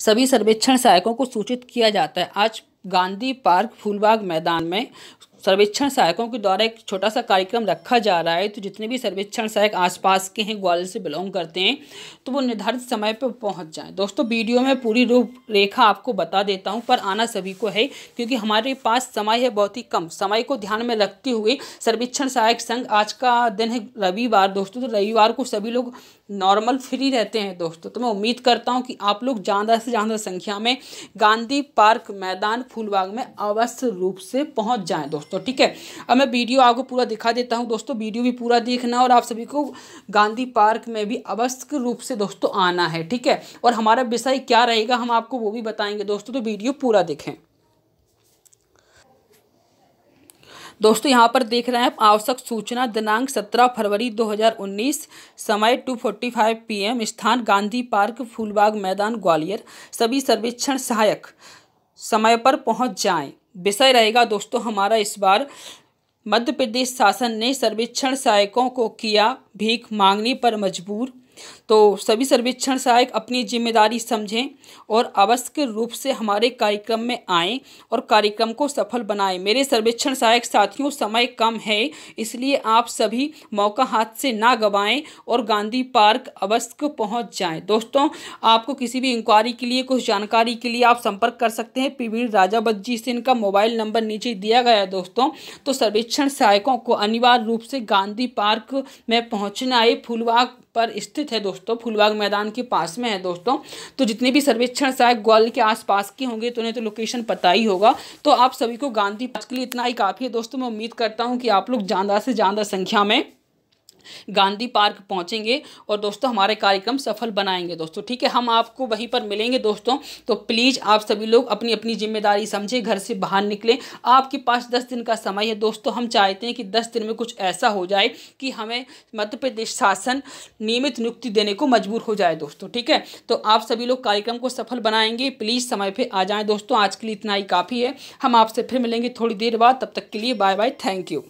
सभी सर्वेक्षण सहायकों को सूचित किया जाता है आज गांधी पार्क फूलबाग मैदान में सर्वेक्षण सहायकों के द्वारा एक छोटा सा कार्यक्रम रखा जा रहा है तो जितने भी सर्वेक्षण सहायक आसपास के हैं ग्वालियर से बिलोंग करते हैं तो वो निर्धारित समय पर पहुंच जाएं दोस्तों वीडियो में पूरी रूप रेखा आपको बता देता हूं पर आना सभी को है क्योंकि हमारे पास समय है बहुत ही कम समय को ध्यान में रखते हुए सर्वेक्षण सहायक संघ आज का दिन है रविवार दोस्तों तो रविवार को सभी लोग नॉर्मल फ्री रहते हैं दोस्तों तो मैं उम्मीद करता हूँ कि आप लोग ज़्यादा से ज़्यादा संख्या में गांधी पार्क मैदान फूलबाग में अवश्य रूप से पहुँच जाएँ दोस्तों दोस्तों ठीक है अब मैं वीडियो आपको पूरा दिखा देता हूँ दोस्तों वीडियो भी पूरा देखना और आप सभी को गांधी पार्क में भी अवश्य रूप से दोस्तों आना है ठीक है और हमारा विषय क्या रहेगा हम आपको वो भी बताएंगे दोस्तों तो वीडियो पूरा देखें दोस्तों यहाँ पर देख रहे हैं आवश्यक सूचना दिनांक 17 फरवरी 2019 समय 2:45 पीएम स्थान गांधी पार्क फूलबाग मैदान ग्वालियर सभी सर्वेक्षण सहायक समय पर पहुँच जाएं विषय रहेगा दोस्तों हमारा इस बार मध्य प्रदेश शासन ने सर्वेक्षण सहायकों को किया भीख मांगने पर मजबूर तो सभी सर्वेक्षण सहायक अपनी जिम्मेदारी समझें और आवश्यक रूप से हमारे कार्यक्रम में आएँ और कार्यक्रम को सफल बनाएं मेरे सर्वेक्षण सहायक साथियों समय कम है इसलिए आप सभी मौका हाथ से ना गवाएं और गांधी पार्क अवश्य पहुंच जाएं दोस्तों आपको किसी भी इंक्वायरी के लिए कुछ जानकारी के लिए आप संपर्क कर सकते हैं पीवीर राजावत जी से इनका मोबाइल नंबर नीचे दिया गया है दोस्तों तो सर्वेक्षण सहायकों को अनिवार्य रूप से गांधी पार्क में पहुँचना है फुलवाग पर स्थित स्थित है दोस्तों फुलबाग मैदान के पास में है दोस्तों तो जितने भी सर्वेक्षण सहायक ग्वाल के आसपास के होंगे तो उन्हें तो लोकेशन पता ही होगा तो आप सभी को गांधी पार्क के लिए इतना ही काफ़ी है दोस्तों मैं उम्मीद करता हूँ कि आप लोग ज़्यादा से ज़्यादा संख्या में गांधी पार्क पहुँचेंगे और दोस्तों हमारे कार्यक्रम सफल बनाएंगे दोस्तों ठीक है हम आपको वहीं पर मिलेंगे दोस्तों तो प्लीज़ आप सभी लोग अपनी अपनी जिम्मेदारी समझें घर से बाहर निकलें आपके पास दस दिन का समय है दोस्तों हम चाहते हैं कि दस दिन में कुछ ऐसा हो जाए कि हमें मध्य प्रदेश शासन नियमित नियुक्ति देने को मजबूर हो जाए दोस्तों ठीक है तो आप सभी लोग कार्यक्रम को सफल बनाएंगे प्लीज़ समय पर आ जाए दोस्तों आज के लिए इतना ही काफ़ी है हम आपसे फिर मिलेंगे थोड़ी देर बाद तब तक के लिए बाय बाय थैंक यू